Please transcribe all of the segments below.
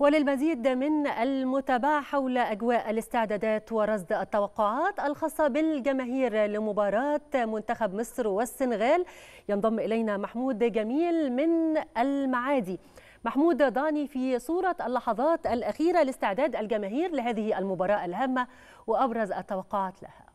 وللمزيد من المتابعة حول أجواء الاستعدادات ورصد التوقعات الخاصة بالجماهير لمباراة منتخب مصر والسنغال ينضم إلينا محمود جميل من المعادي محمود ضاني في صورة اللحظات الأخيرة لاستعداد الجماهير لهذه المباراة الهامة وأبرز التوقعات لها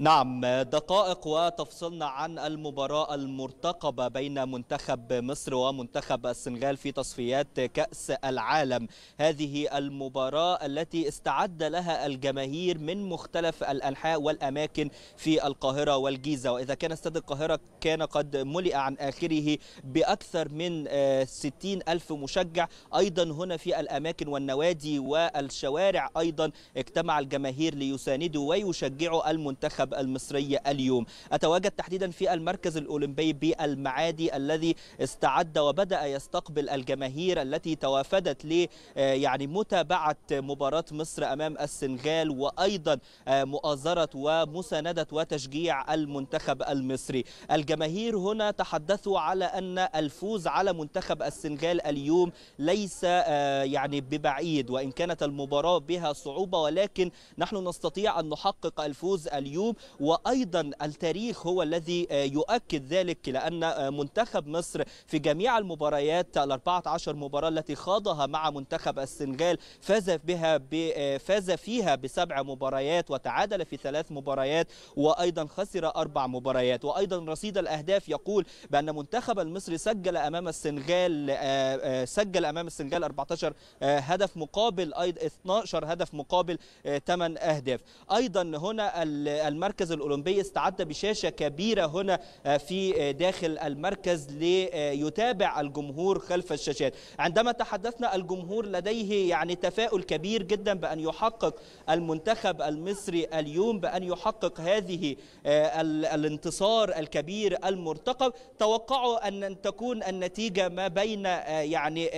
نعم دقائق وتفصلنا عن المباراة المرتقبة بين منتخب مصر ومنتخب السنغال في تصفيات كأس العالم هذه المباراة التي استعد لها الجماهير من مختلف الأنحاء والأماكن في القاهرة والجيزة وإذا كان استاد القاهرة كان قد ملئ عن آخره بأكثر من 60 آه، ألف مشجع أيضا هنا في الأماكن والنوادي والشوارع أيضا اجتمع الجماهير ليساندوا ويشجعوا المنتخب الشباب المصري اليوم أتواجد تحديدا في المركز الأولمبي بالمعادي الذي استعد وبدأ يستقبل الجماهير التي توافدت ل آه، يعني متابعة مباراة مصر أمام السنغال وأيضا آه، مؤازرة ومساندة وتشجيع المنتخب المصري الجماهير هنا تحدثوا على أن الفوز على منتخب السنغال اليوم ليس آه، يعني ببعيد وإن كانت المباراة بها صعوبة ولكن نحن نستطيع أن نحقق الفوز اليوم وايضا التاريخ هو الذي آه، يؤكد ذلك لان آه، منتخب مصر في جميع المباريات ال 14 مباراه التي خاضها مع منتخب السنغال فاز بها آه، فاز فيها بسبع مباريات وتعادل في ثلاث مباريات وايضا خسر اربع مباريات وايضا رصيد الاهداف يقول بان منتخب المصري سجل امام السنغال سجل امام السنغال 14 هدف مقابل 12 هدف مقابل 8 اهداف ايضا هنا المركز المركز الأولمبي استعد بشاشة كبيرة هنا آه، في آه، داخل المركز ليتابع الجمهور خلف الشاشات عندما تحدثنا الجمهور لديه يعني تفاؤل كبير جدا بأن يحقق المنتخب المصري اليوم بأن يحقق هذه آه، الانتصار الكبير المرتقب توقعوا أن تكون النتيجة ما بين يعني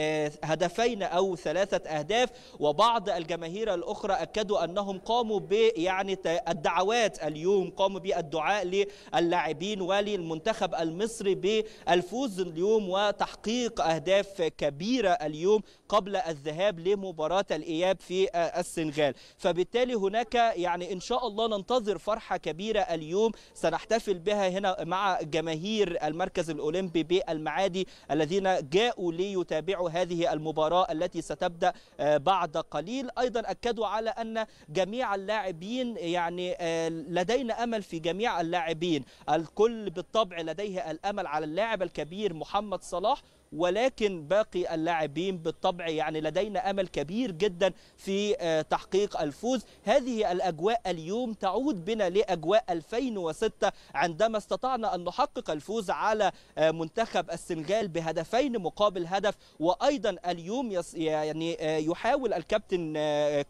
هدفين أو ثلاثة أهداف وبعض الجماهير الأخرى أكدوا أنهم قاموا ب يعني الدعوات اليوم اليوم قاموا بالدعاء للاعبين وللمنتخب المصري بالفوز اليوم وتحقيق أهداف كبيرة اليوم قبل الذهاب لمباراة الإياب في السنغال فبالتالي هناك يعني إن شاء الله ننتظر فرحة كبيرة اليوم سنحتفل بها هنا مع جماهير المركز الأولمبي بالمعادي الذين جاءوا ليتابعوا هذه المباراة التي ستبدأ بعد قليل أيضا أكدوا على أن جميع اللاعبين يعني آه، لدى لدينا أمل في جميع اللاعبين الكل بالطبع لديه الأمل على اللاعب الكبير محمد صلاح ولكن باقي اللاعبين بالطبع يعني لدينا امل كبير جدا في آه، تحقيق الفوز هذه الاجواء اليوم تعود بنا لاجواء 2006 عندما استطعنا ان نحقق الفوز على آه، منتخب السنغال بهدفين مقابل هدف وايضا اليوم يعني آه، يحاول الكابتن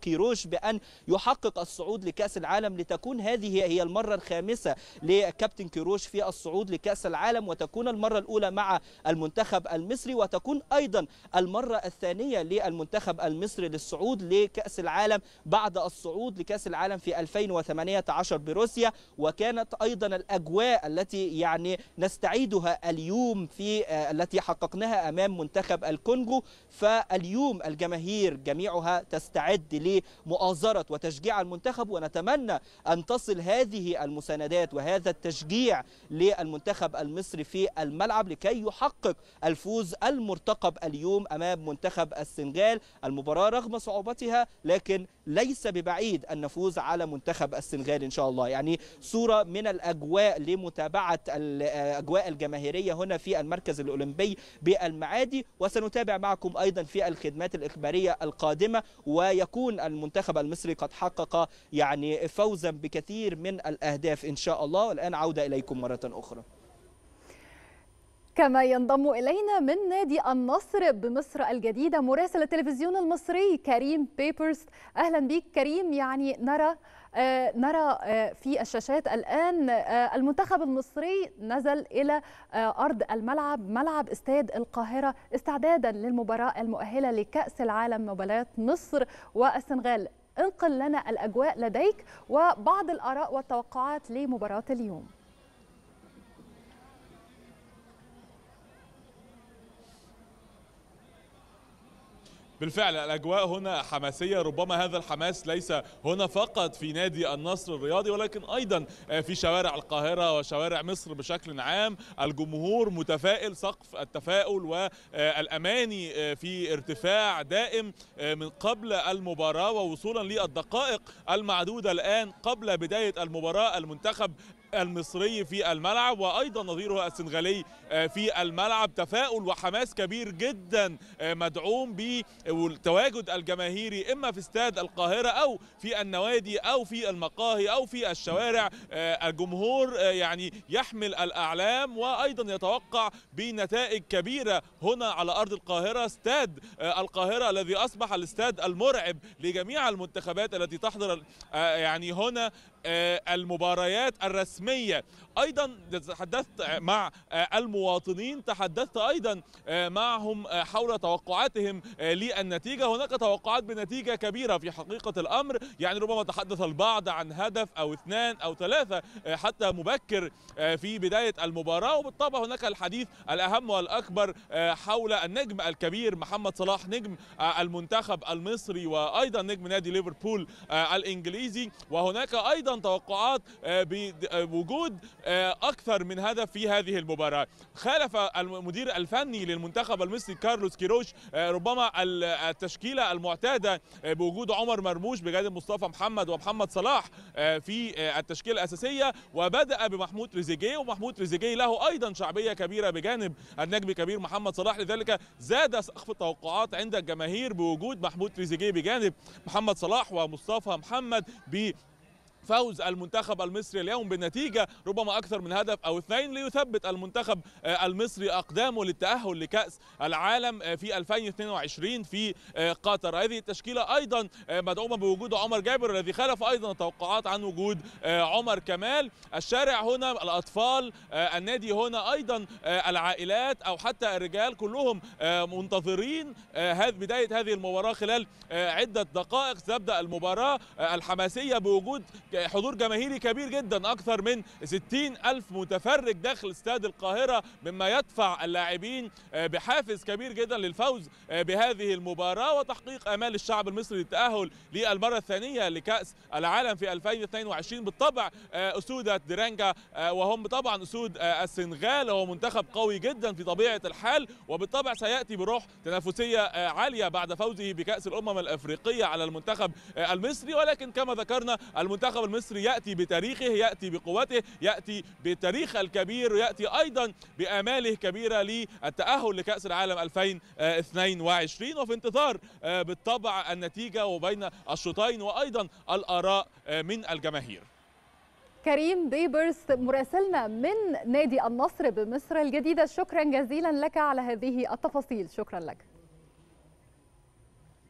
كيروش بان يحقق الصعود لكاس العالم لتكون هذه هي المره الخامسه لكابتن كيروش في الصعود لكاس العالم وتكون المره الاولى مع المنتخب الم المصري وتكون أيضا المرة الثانية للمنتخب المصري للصعود لكأس العالم بعد الصعود لكأس العالم في 2018 بروسيا وكانت أيضا الأجواء التي يعني نستعيدها اليوم في آه، التي حققناها أمام منتخب الكونغو فاليوم الجماهير جميعها تستعد لمؤازرة وتشجيع المنتخب ونتمنى أن تصل هذه المساندات وهذا التشجيع للمنتخب المصري في الملعب لكي يحقق الفوز الفوز المرتقب اليوم أمام منتخب السنغال المباراة رغم صعوبتها لكن ليس ببعيد أن نفوز على منتخب السنغال إن شاء الله يعني صورة من الأجواء لمتابعة الأجواء الجماهيرية هنا في المركز الأولمبي بالمعادي وسنتابع معكم أيضا في الخدمات الإخبارية القادمة ويكون المنتخب المصري قد حقق يعني فوزا بكثير من الأهداف إن شاء الله والآن عودة إليكم مرة أخرى كما ينضم إلينا من نادي النصر بمصر الجديدة مراسل التلفزيون المصري كريم بيبرز أهلا بك كريم يعني نرى آه، نرى آه، في الشاشات الآن آه، المنتخب المصري نزل إلى أرض الملعب ملعب استاد القاهرة استعدادا للمباراة المؤهلة لكأس العالم مباريات مصر والسنغال انقل لنا الأجواء لديك وبعض الآراء والتوقعات لمباراة اليوم بالفعل الأجواء هنا حماسية ربما هذا الحماس ليس هنا فقط في نادي النصر الرياضي ولكن أيضا آه، في شوارع القاهرة وشوارع مصر بشكل عام الجمهور متفائل سقف التفاؤل والأماني آه، آه، في ارتفاع دائم من قبل المباراة ووصولا للدقائق المعدودة الآن قبل بداية المباراة المنتخب المصري في الملعب وايضا نظيره السنغالي آه، في الملعب تفاؤل وحماس كبير جدا آه، مدعوم بالتواجد الجماهيري اما في استاد القاهره او في النوادي او في المقاهي او في الشوارع آه، الجمهور يعني يحمل الاعلام وايضا يتوقع بنتائج كبيره هنا على ارض القاهره استاد القاهره الذي اصبح الاستاد المرعب لجميع المنتخبات التي تحضر يعني هنا المباريات الرسميه رسميه ايضا تحدثت مع المواطنين تحدثت ايضا معهم حول توقعاتهم للنتيجه هناك توقعات بنتيجه كبيره في حقيقه الامر يعني ربما تحدث البعض عن هدف او اثنان او ثلاثه حتى مبكر في بدايه المباراه وبالطبع هناك الحديث الاهم والاكبر حول النجم الكبير محمد صلاح نجم المنتخب المصري وايضا نجم نادي ليفربول الانجليزي وهناك ايضا توقعات بوجود آه، اكثر من هدف في هذه المباراه خالف المدير الفني للمنتخب المصري كارلوس كيروش آه، ربما التشكيله المعتاده آه، بوجود عمر مرموش بجانب مصطفى محمد ومحمد صلاح في التشكيله الاساسيه وبدا بمحمود تريزيجيه ومحمود تريزيجيه له ايضا شعبيه كبيره بجانب النجم كبير محمد صلاح لذلك زاد سقف التوقعات عند الجماهير بوجود محمود تريزيجيه بجانب محمد صلاح ومصطفى محمد ب فوز المنتخب المصري اليوم بنتيجة ربما أكثر من هدف أو اثنين ليثبت المنتخب آه، المصري أقدامه للتأهل لكأس العالم آه، في 2022 في آه، قطر هذه التشكيلة أيضا مدعومة بوجود عمر جابر الذي خالف أيضا التوقعات عن وجود عمر كمال الشارع هنا الأطفال النادي هنا أيضا العائلات أو حتى الرجال كلهم منتظرين بداية هذه المباراة خلال عدة دقائق تبدأ المباراة الحماسية بوجود حضور جماهيري كبير جدا أكثر من 60 ألف متفرج داخل استاد القاهرة مما يدفع اللاعبين آه، بحافز كبير جدا للفوز آه، بهذه المباراة وتحقيق أمال الشعب المصري للتأهل للمرة الثانية لكأس العالم في 2022 بالطبع آه، أسودة ديرانجا وهم طبعا أسود السنغال هو منتخب قوي جدا في طبيعة الحال وبالطبع سيأتي بروح تنافسية عالية بعد فوزه بكأس الأمم الأفريقية على المنتخب المصري ولكن كما ذكرنا المنتخب المنتخب المصري ياتي بتاريخه ياتي بقوته ياتي بتاريخ الكبير وياتي ايضا باماله كبيره للتاهل لكاس العالم 2022 وفي انتظار آه، بالطبع النتيجه وبين الشوطين وايضا الاراء آه، من الجماهير كريم بيبرس مراسلنا من نادي النصر بمصر الجديدة شكرا جزيلا لك على هذه التفاصيل شكرا لك